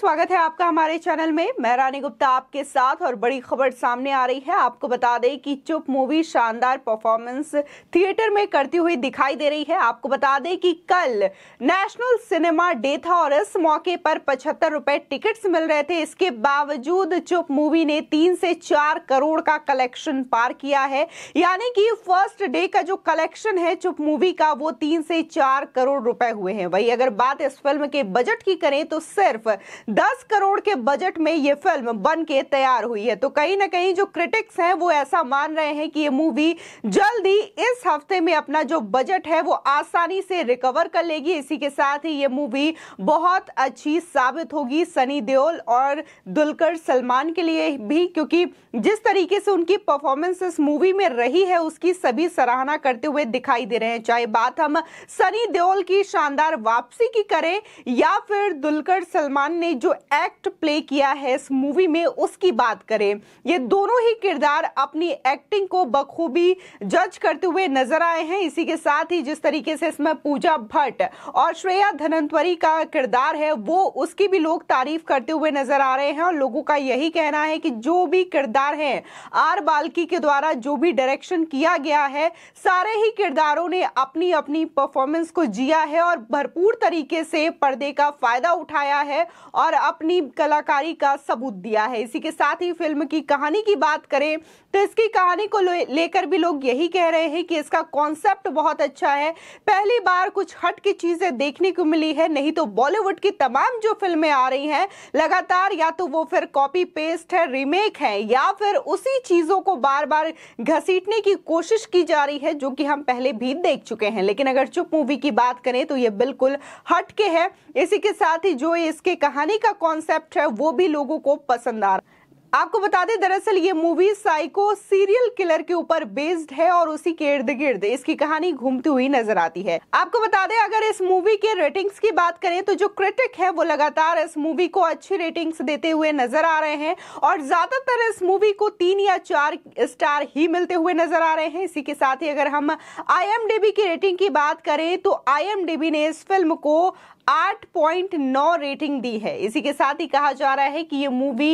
स्वागत है आपका हमारे चैनल में मैं रानी गुप्ता आपके साथ और बड़ी खबर सामने आ रही है आपको बता दें कि चुप मूवी शानदार परफॉर्मेंस थिएटर में करती हुई दिखाई दे रही है आपको बता दें कि कल नेशनल सिनेमा डे था और इस मौके पर पचहत्तर रुपए टिकट्स मिल रहे थे इसके बावजूद चुप मूवी ने तीन से चार करोड़ का कलेक्शन पार किया है यानी कि फर्स्ट डे का जो कलेक्शन है चुप मूवी का वो तीन से चार करोड़ रुपए हुए हैं वही अगर बात इस फिल्म के बजट की करें तो सिर्फ दस करोड़ के बजट में ये फिल्म बन के तैयार हुई है तो कहीं ना कहीं जो क्रिटिक्स हैं वो ऐसा मान रहे हैं कि ये मूवी जल्द ही इस हफ्ते में अपना जो बजट है वो आसानी से रिकवर कर लेगी इसी के साथ ही ये मूवी बहुत अच्छी साबित होगी सनी देओल और दुलकर सलमान के लिए भी क्योंकि जिस तरीके से उनकी परफॉर्मेंस इस मूवी में रही है उसकी सभी सराहना करते हुए दिखाई दे रहे हैं चाहे बात हम सनी देओल की शानदार वापसी की करें या फिर दुलकर सलमान ने जो एक्ट प्ले किया है इस मूवी में उसकी बात करें ये दोनों ही किरदार अपनी एक्टिंग को बखूबी जज करते हुए नजर आए हैं इसी के साथ ही जिस तरीके से इसमें पूजा भट्ट और श्रेया धनंतवरी का किरदार है वो उसकी भी लोग तारीफ करते हुए नजर आ रहे हैं और लोगों का यही कहना है कि जो भी किरदार है आर बाल्की के द्वारा जो भी डायरेक्शन किया गया है सारे ही किरदारों ने अपनी अपनी परफॉर्मेंस को जिया है और भरपूर तरीके से पर्दे का फायदा उठाया है और और अपनी कलाकारी का सबूत दिया है इसी के साथ ही फिल्म की कहानी की बात करें तो इसकी कहानी को लेकर भी लोग यही कह रहे हैं कि इसका कॉन्सेप्ट बहुत अच्छा है पहली बार कुछ हट की चीज़ें देखने को मिली है नहीं तो बॉलीवुड की तमाम जो फिल्में आ रही हैं लगातार या तो वो फिर कॉपी पेस्ट है रीमेक है या फिर उसी चीज़ों को बार बार घसीटने की कोशिश की जा रही है जो कि हम पहले भी देख चुके हैं लेकिन अगर चुप मूवी की बात करें तो ये बिल्कुल हटके है इसी के साथ ही जो इसके कहानी का कॉन्सेप्ट है वो भी लोगों को पसंद आ रहा आपको बता दें दरअसल ये मूवी साइको सीरियल किलर के ऊपर बेस्ड है और उसी के इर्द गिर्द इसकी कहानी घूमती हुई नजर आती है आपको बता दें अगर इस मूवी के रेटिंग्स की बात करें तो जो क्रिटिक है वो लगातार इस मूवी को अच्छी रेटिंग्स देते हुए नजर आ रहे हैं और ज्यादातर इस मूवी को तीन या चार स्टार ही मिलते हुए नजर आ रहे हैं इसी के साथ ही अगर हम आई की रेटिंग की बात करें तो आई ने इस फिल्म को 8.9 रेटिंग दी है इसी के साथ ही कहा जा रहा है कि ये मूवी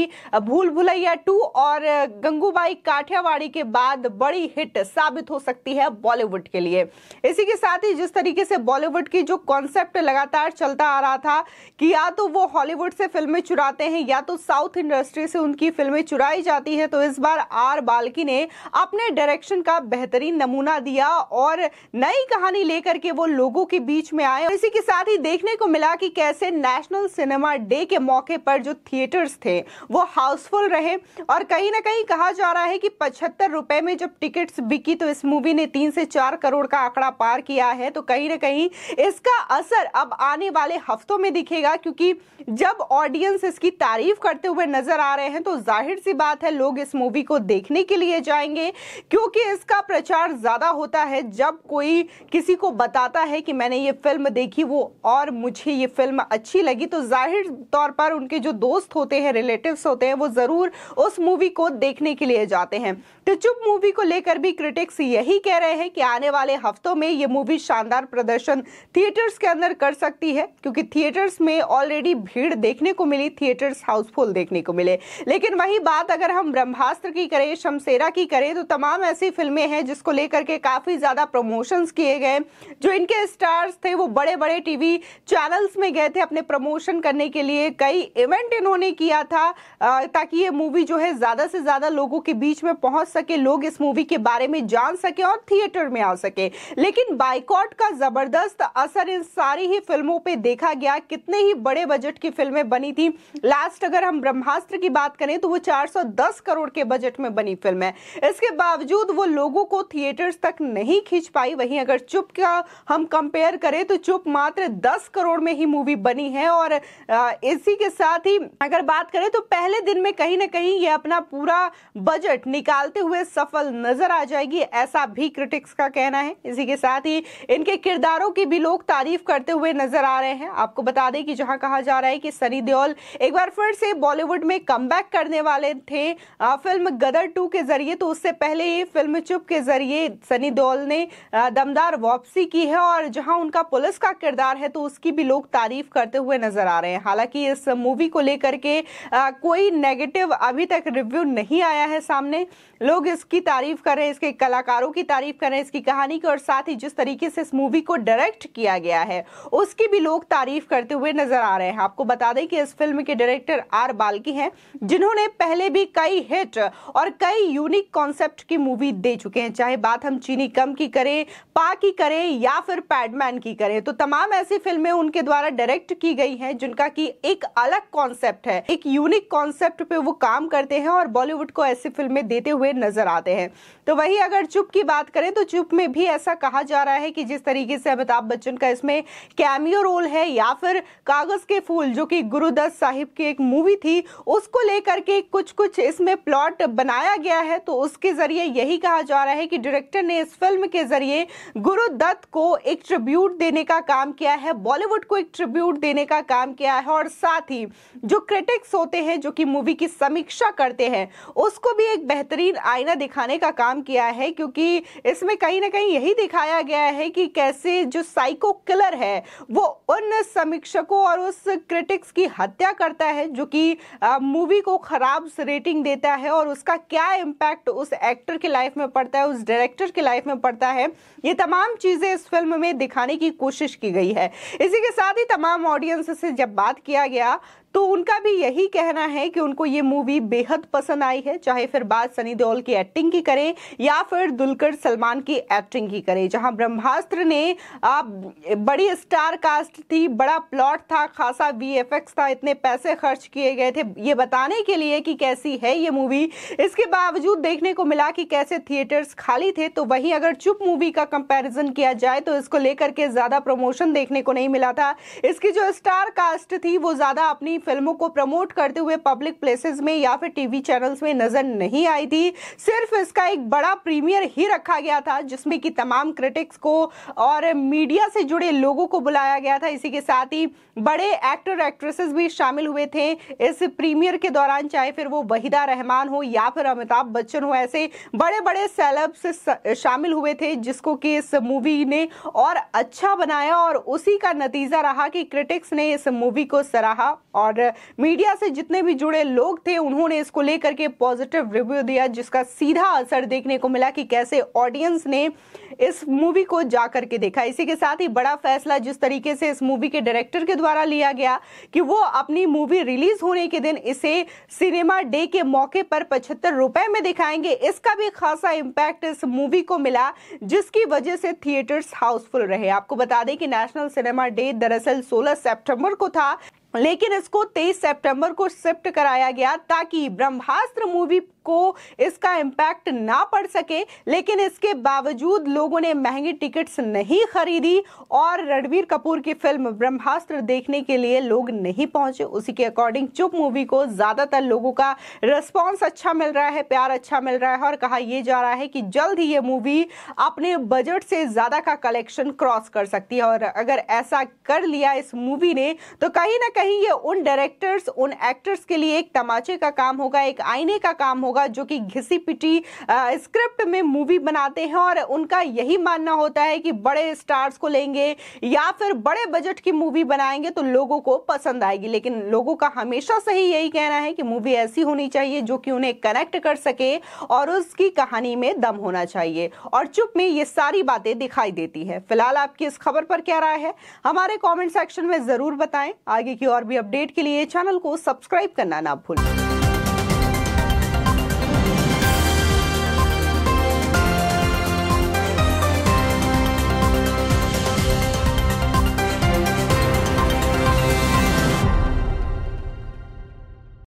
भूल भूल भूलैया टू और गंगूबाई काठियावाड़ी के बाद बड़ी हिट साबित हो सकती है बॉलीवुड के लिए इसी के साथ ही जिस तरीके से बॉलीवुड की जो कॉन्सेप्ट लगातार चलता आ रहा था कि या तो वो हॉलीवुड से फिल्में चुराते हैं या तो साउथ इंडस्ट्री से उनकी फिल्में चुराई जाती है तो इस बार आर बाल्की ने अपने डायरेक्शन का बेहतरीन नमूना दिया और नई कहानी लेकर के वो लोगों के बीच में आए इसी के साथ ही देखने को मिला कि कैसे नेशनल सिनेमा डे के मौके पर जो थिएटर्स थे वो हाउसफुल रहे और कहीं ना कहीं कहा जा रहा है कि पचहत्तर रुपए में जब टिकट्स बिकी तो इस मूवी ने तीन से चार करोड़ का आंकड़ा पार किया है तो कहीं ना कहीं इसका असर अब आने वाले हफ्तों में दिखेगा क्योंकि जब ऑडियंस इसकी तारीफ करते हुए नजर आ रहे हैं तो जाहिर सी बात है लोग इस मूवी को देखने के लिए जाएंगे क्योंकि इसका प्रचार ज़्यादा होता है जब कोई किसी को बताता है कि मैंने ये फिल्म देखी वो और मुझे ये फिल्म अच्छी लगी तो जाहिर तौर पर उनके जो दोस्त होते हैं रिलेटिव्स होते हैं वो ज़रूर जरूर उस मूवी को देखने के लिए जाते हैं तो चुप मूवी को लेकर भी क्रिटिक्स यही कह रहे हैं कि आने वाले हफ्तों में ये मूवी शानदार प्रदर्शन थिएटर्स के अंदर कर सकती है क्योंकि थिएटर्स में ऑलरेडी भीड़ देखने को मिली थिएटर्स हाउसफुल देखने को मिले लेकिन वही बात अगर हम ब्रह्मास्त्र की करें शमशेरा की करें तो तमाम ऐसी फिल्में हैं जिसको लेकर के काफ़ी ज़्यादा प्रमोशंस किए गए जो इनके स्टार्स थे वो बड़े बड़े टीवी चैनल्स में गए थे अपने प्रमोशन करने के लिए कई इवेंट इन्होंने किया था ताकि ये मूवी जो है ज्यादा से ज्यादा लोगों के बीच में पहुंच सके लोग इस मूवी के बारे में जान सके और थिएटर में आ सके लेकिन बाइकॉट का जबरदस्त असर इन सारी ही फिल्मों पे देखा गया कितने ही बड़े बजट की फिल्में बनी थी लास्ट अगर हम ब्रह्मास्त्र की बात करें तो वो 410 करोड़ के बजट में बनी फिल्म है इसके बावजूद वो लोगों को थिएटर्स तक नहीं खींच पाई वहीं अगर चुप का हम कंपेयर करें तो चुप मात्र 10 करोड़ में ही मूवी बनी है और इसी के साथ ही अगर बात करें तो पहले दिन में कहीं ना ना कहीं ये अपना पूरा बजट निकालते हुए सफल नजर आ जाएगी ऐसा भी क्रिटिक्स का कहना है इसी के साथ ही इनके किरदारों की भी लोग तारीफ करते हुए नजर आ रहे हैं आपको बता दें कि जहां कहा जा रहा है कि सनी देओल एक बार फिर से बॉलीवुड में कम करने वाले थे फिल्म गदर टू के जरिए तो उससे पहले ही फिल्म चुप के जरिए सनी देओल ने दमदार वापसी की है और जहां उनका पुलिस का किरदार है तो उसकी भी लोग तारीफ करते हुए नजर आ रहे हैं हालांकि इस मूवी को लेकर के कोई नेगेटिव अभी तक रिव्यू नहीं आया है सामने लोग इसकी तारीफ कर रहे हैं इसके कलाकारों की तारीफ कर रहे हैं इसकी कहानी की और साथ ही जिस तरीके से इस मूवी को डायरेक्ट किया गया है उसकी भी लोग तारीफ करते हुए नजर आ रहे हैं आपको बता दें कि इस फिल्म के डायरेक्टर आर बाल्की हैं जिन्होंने पहले भी कई हिट और कई यूनिक कॉन्सेप्ट की मूवी दे चुके हैं चाहे बात हम चीनी कम की करें पा की करें या फिर पैडमैन की करें तो तमाम ऐसी फिल्में उनके द्वारा डायरेक्ट की गई हैं जिनका कि एक अलग कॉन्सेप्ट है एक यूनिक कॉन्सेप्ट पे वो काम करते हैं और बॉलीवुड को ऐसी फिल्में देते हुए नजर आते हैं तो वही अगर चुप की बात करें तो चुप में भी ऐसा कहा जा रहा है कि जिस तरीके से अमिताभ बच्चन का इसमें कैमियो रोल है या फिर कागज के फूल जो कि गुरुदत्त साहिब की एक मूवी थी उसको लेकर के कुछ कुछ इसमें प्लॉट बनाया गया है तो उसके जरिए यही कहा जा रहा है कि डायरेक्टर ने इस फिल्म के जरिए गुरुदत्त को एक ट्रिब्यूट देने का काम किया है बॉलीवुड को एक ट्रिब्यूट देने का काम किया है और साथ ही जो क्रिटिक्स होते हैं जो कि मूवी की समीक्षा करते हैं उसको भी एक बेहतरीन आईना दिखाने का काम किया है क्योंकि इसमें कहीं ना कहीं यही दिखाया गया है कि कैसे जो साइको किलर है वो उन समीक्षकों और उस क्रिटिक्स की हत्या करता है जो कि मूवी को ख़राब रेटिंग देता है और उसका क्या इम्पैक्ट उस एक्टर की लाइफ में पड़ता है उस डायरेक्टर की लाइफ में पड़ता है ये तमाम चीज़ें इस फिल्म में दिखाने की कोशिश की गई है इसी के साथ ही तमाम ऑडियंस से जब बात किया गया तो उनका भी यही कहना है कि उनको ये मूवी बेहद पसंद आई है चाहे फिर बात सनी देओल की एक्टिंग की करें या फिर दुलकर सलमान की एक्टिंग की करें जहां ब्रह्मास्त्र ने आप बड़ी स्टार कास्ट थी बड़ा प्लॉट था खासा वी था इतने पैसे खर्च किए गए थे ये बताने के लिए कि कैसी है ये मूवी इसके बावजूद देखने को मिला कि कैसे थिएटर्स खाली थे तो वहीं अगर चुप मूवी का कंपेरिजन किया जाए तो इसको लेकर के ज़्यादा प्रमोशन देखने को नहीं मिला था इसकी जो स्टार कास्ट थी वो ज़्यादा अपनी फिल्मों को प्रमोट करते हुए पब्लिक प्लेसेस में या फिर टीवी चैनल्स में नजर नहीं आई थी सिर्फ इसका एक बड़ा प्रीमियर ही रखा गया था जिसमें कि तमाम क्रिटिक्स को और मीडिया से जुड़े लोगों को बुलाया गया था इसी के साथ ही बड़े एक्टर एक्ट्रेसेस भी शामिल हुए थे इस प्रीमियर के दौरान चाहे फिर वो वहीदा रहमान हो या फिर अमिताभ बच्चन हो ऐसे बड़े बड़े सेलेब्स शामिल हुए थे जिसको कि इस मूवी ने और अच्छा बनाया और उसी का नतीजा रहा कि क्रिटिक्स ने इस मूवी को सराहा और और मीडिया से जितने भी जुड़े लोग थे उन्होंने इसको लेकर के पॉजिटिव रिव्यू दिया जिसका सीधा असर देखने को मिला कि कैसे ऑडियंस ने इस मूवी को जा करके देखा इसी के साथ ही बड़ा फैसला जिस तरीके से इस मूवी के डायरेक्टर के द्वारा लिया गया कि वो अपनी मूवी रिलीज होने के दिन इसे सिनेमा डे के मौके पर पचहत्तर रुपए में दिखाएंगे इसका भी खासा इम्पैक्ट इस मूवी को मिला जिसकी वजह से थिएटर्स हाउसफुल रहे आपको बता दें कि नेशनल सिनेमा डे दरअसल 16 सितंबर को था लेकिन इसको 23 सितंबर को शिफ्ट कराया गया ताकि ब्रह्मास्त्र मूवी को इसका इम्पैक्ट ना पड़ सके लेकिन इसके बावजूद लोगों ने महंगी टिकट्स नहीं खरीदी और रणबीर कपूर की फिल्म ब्रह्मास्त्र देखने के लिए लोग नहीं पहुंचे उसी के अकॉर्डिंग चुप मूवी को ज़्यादातर लोगों का रिस्पॉन्स अच्छा मिल रहा है प्यार अच्छा मिल रहा है और कहा यह जा रहा है कि जल्द ही ये मूवी अपने बजट से ज़्यादा का कलेक्शन क्रॉस कर सकती है और अगर ऐसा कर लिया इस मूवी ने तो कहीं ना कहीं ये उन डायरेक्टर्स उन एक्टर्स के लिए एक तमाचे का काम होगा एक आईने का काम होगा होगा जो कि घिसी पिटी स्क्रिप्ट में मूवी बनाते हैं और उनका यही मानना होता है कि बड़े स्टार्स को लेंगे या फिर बड़े बजट की मूवी बनाएंगे तो लोगों को पसंद आएगी लेकिन लोगों का हमेशा से ही यही कहना है कि मूवी ऐसी होनी चाहिए जो कि उन्हें कनेक्ट कर सके और उसकी कहानी में दम होना चाहिए और चुप में ये सारी बातें दिखाई देती है फिलहाल आपकी इस खबर पर क्या राय है हमारे कमेंट सेक्शन में ज़रूर बताएं आगे की और भी अपडेट के लिए चैनल को सब्सक्राइब करना ना भूलें